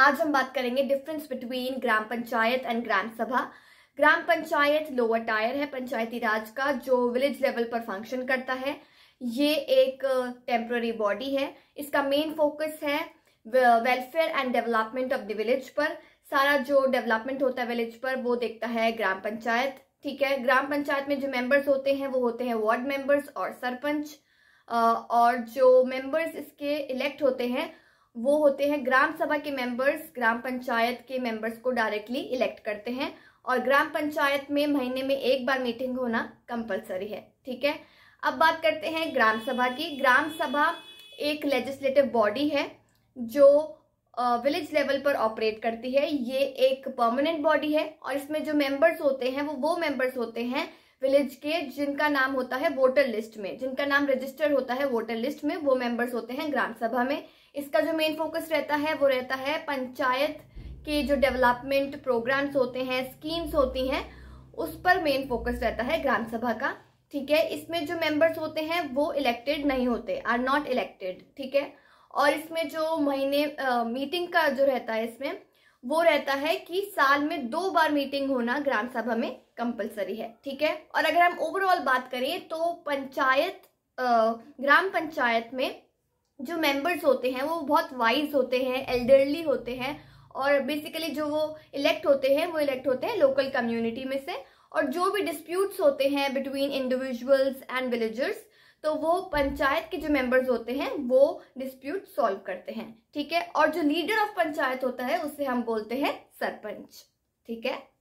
आज हम बात करेंगे difference between Gram Panchayat and Gram Sabha Gram panchayat lower tyre है पंचायती राज का जो विलेज लेवल पर फंक्शन करता है ये एक टेम्प्ररी बॉडी है इसका मेन फोकस है welfare and development of the village पर सारा जो डेवलपमेंट होता है विलेज पर वो देखता है ग्राम पंचायत ठीक है ग्राम पंचायत में जो मेंबर्स होते हैं वो होते हैं वार्ड मेंबर्स और सरपंच और जो मेंबर्स इसके इलेक्ट होते हैं वो होते हैं ग्राम सभा के मेंबर्स ग्राम पंचायत के मेंबर्स को डायरेक्टली इलेक्ट करते हैं और ग्राम पंचायत में महीने में एक बार मीटिंग होना कंपलसरी है ठीक है अब बात करते हैं ग्राम सभा की ग्राम सभा एक लेजिस्लेटिव बॉडी है जो विलेज लेवल पर ऑपरेट करती है ये एक परमानेंट बॉडी है और इसमें जो मेंबर्स होते हैं वो वो मेंबर्स होते हैं विलेज के जिनका नाम होता है वोटर लिस्ट में जिनका नाम रजिस्टर होता है वोटर लिस्ट में वो मेंबर्स होते हैं ग्राम सभा में इसका जो मेन फोकस रहता है वो रहता है पंचायत के जो डेवलपमेंट प्रोग्राम्स होते हैं स्कीम्स होती हैं उस पर मेन फोकस रहता है ग्राम सभा का ठीक है इसमें जो मेंबर्स होते हैं वो इलेक्टेड नहीं होते आर नॉट इलेक्टेड ठीक है और इसमें जो महीने मीटिंग का जो रहता है इसमें वो रहता है कि साल में दो बार मीटिंग होना ग्राम सभा में कंपलसरी है ठीक है और अगर हम ओवरऑल बात करें तो पंचायत ग्राम पंचायत में जो मेंबर्स होते हैं वो बहुत वाइज होते हैं एल्डरली होते हैं और बेसिकली जो वो इलेक्ट होते हैं वो इलेक्ट होते हैं लोकल कम्युनिटी में से और जो भी डिस्प्यूट्स होते हैं बिटवीन इंडिविजुअल्स एंड विलेजर्स तो वो पंचायत के जो मेंबर्स होते हैं वो डिस्प्यूट सॉल्व करते हैं ठीक है और जो लीडर ऑफ पंचायत होता है उसे हम बोलते हैं सरपंच ठीक है